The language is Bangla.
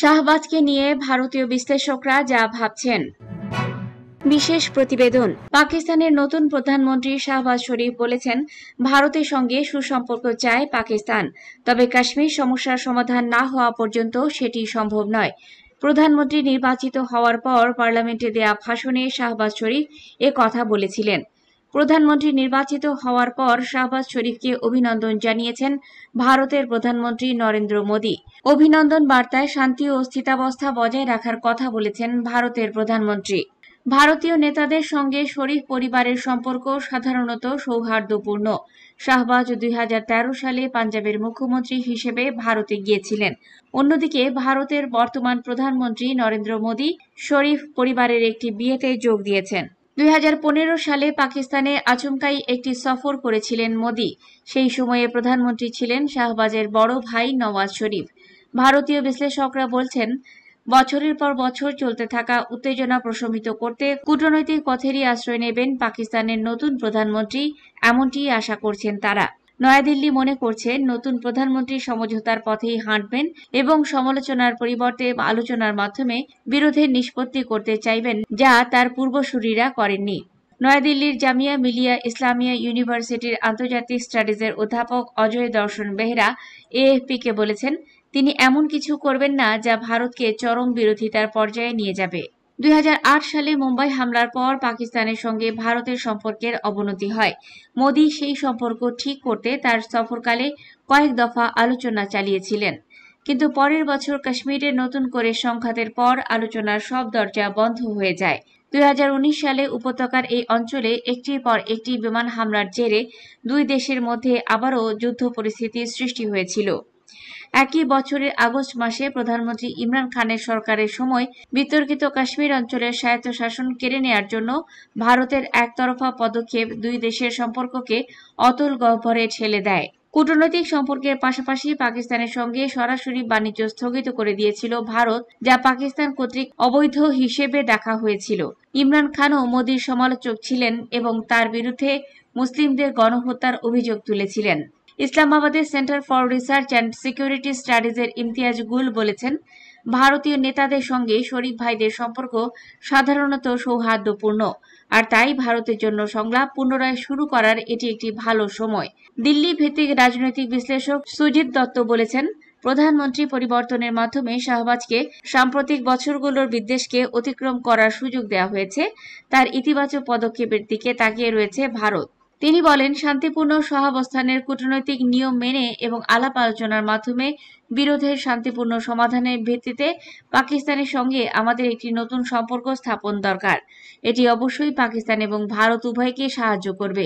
শাহবাজকে নিয়ে ভারতীয় বিশ্লেষকরা যা ভাবছেন বিশেষ প্রতিবেদন পাকিস্তানের নতুন প্রধানমন্ত্রী শাহবাজ শরীফ বলেছেন ভারতের সঙ্গে সুসম্পর্ক চায় পাকিস্তান তবে কাশ্মীর সমস্যার সমাধান না হওয়া পর্যন্ত সেটি সম্ভব নয় প্রধানমন্ত্রী নির্বাচিত হওয়ার পর পার্লামেন্টে দেয়া ভাষণে শাহবাজ শরীফ এ কথা বলেছিলেন প্রধানমন্ত্রী নির্বাচিত হওয়ার পর শাহবাজ শরীফকে অভিনন্দন জানিয়েছেন ভারতের প্রধানমন্ত্রী নরেন্দ্র মোদী অভিনন্দন বার্তায় শান্তি ও স্থিতাবস্থা বজায় রাখার কথা বলেছেন ভারতের প্রধানমন্ত্রী ভারতীয় নেতাদের সঙ্গে শরীফ পরিবারের সম্পর্ক সাধারণত সৌহার্দ্যপূর্ণ শাহবাজ দুই সালে পাঞ্জাবের মুখ্যমন্ত্রী হিসেবে ভারতে গিয়েছিলেন অন্যদিকে ভারতের বর্তমান প্রধানমন্ত্রী নরেন্দ্র মোদী শরীফ পরিবারের একটি বিয়েতে যোগ দিয়েছেন দুই সালে পাকিস্তানে আচমকাই একটি সফর করেছিলেন মোদী সেই সময়ে প্রধানমন্ত্রী ছিলেন শাহবাজের বড় ভাই নওয়াজ শরীফ ভারতীয় বিশ্লেষকরা বলছেন বছরের পর বছর চলতে থাকা উত্তেজনা প্রশমিত করতে কূটনৈতিক পথেরই আশ্রয় নেবেন পাকিস্তানের নতুন প্রধানমন্ত্রী এমনটি আশা করছেন তারা নয়াদিল্লি মনে করছে নতুন প্রধানমন্ত্রী সমঝোতার পথেই হাঁটবেন এবং সমালোচনার পরিবর্তে আলোচনার মাধ্যমে বিরোধের নিষ্পত্তি করতে চাইবেন যা তার পূর্বসূরীরা করেননি নয়াদিল্লির জামিয়া মিলিয়া ইসলামিয়া ইউনিভার্সিটির আন্তর্জাতিক স্টাডিজের অধ্যাপক অজয় দর্শন বেহরা এএফপিকে বলেছেন তিনি এমন কিছু করবেন না যা ভারতকে চরম বিরোধিতার পর্যায়ে নিয়ে যাবে দুই সালে মুম্বাই হামলার পর পাকিস্তানের সঙ্গে ভারতের সম্পর্কের অবনতি হয় মোদী সেই সম্পর্ক ঠিক করতে তার সফরকালে কয়েক দফা আলোচনা চালিয়েছিলেন কিন্তু পরের বছর কাশ্মীরে নতুন করে সংঘাতের পর আলোচনার সব দরজা বন্ধ হয়ে যায় দুই সালে উপত্যকার এই অঞ্চলে একটির পর একটি বিমান হামলার জেরে দুই দেশের মধ্যে আবারও যুদ্ধ পরিস্থিতির সৃষ্টি হয়েছিল একই বছরের আগস্ট মাসে প্রধানমন্ত্রী ইমরান খানের সরকারের সময় বিতর্কিত কাশ্মীর অঞ্চলের স্বায়ত্তশাসন কেড়ে নেয়ার জন্য ভারতের একতরফা পদক্ষেপ দুই দেশের সম্পর্ককে অতুল গহ্বরে ঠেলে দেয় কূটনৈতিক সম্পর্কের পাশাপাশি পাকিস্তানের সঙ্গে সরাসরি বাণিজ্য স্থগিত করে দিয়েছিল ভারত যা পাকিস্তান কর্তৃক অবৈধ হিসেবে দেখা হয়েছিল ইমরান খানও মোদীর সমালোচক ছিলেন এবং তার বিরুদ্ধে মুসলিমদের গণহত্যার অভিযোগ তুলেছিলেন ইসলামাবাদের centre for research and security স্টাডিজের ইমতিয়াজ গুল বলেছেন ভারতীয় নেতাদের সঙ্গে শরীফ ভাইদের সম্পর্ক সাধারণত সৌহার্দ্যপূর্ণ আর তাই ভারতের জন্য সংলাপ পুনরায় শুরু করার এটি একটি ভালো সময় দিল্লি ভিত্তিক রাজনৈতিক বিশ্লেষক সুজিত দত্ত বলেছেন প্রধানমন্ত্রী পরিবর্তনের মাধ্যমে শাহবাজকে সাম্প্রতিক বছরগুলোর বিদ্বেষকে অতিক্রম করার সুযোগ দেওয়া হয়েছে তার ইতিবাচক পদক্ষেপের দিকে তাকিয়ে রয়েছে ভারত তিনি বলেন শান্তিপূর্ণ সহাবস্থানের কূটনৈতিক নিয়ম মেনে এবং আলাপ আলোচনার মাধ্যমে বিরোধের শান্তিপূর্ণ সমাধানের ভিত্তিতে পাকিস্তানের সঙ্গে আমাদের একটি নতুন সম্পর্ক স্থাপন দরকার এটি অবশ্যই পাকিস্তান এবং ভারত উভয়কে সাহায্য করবে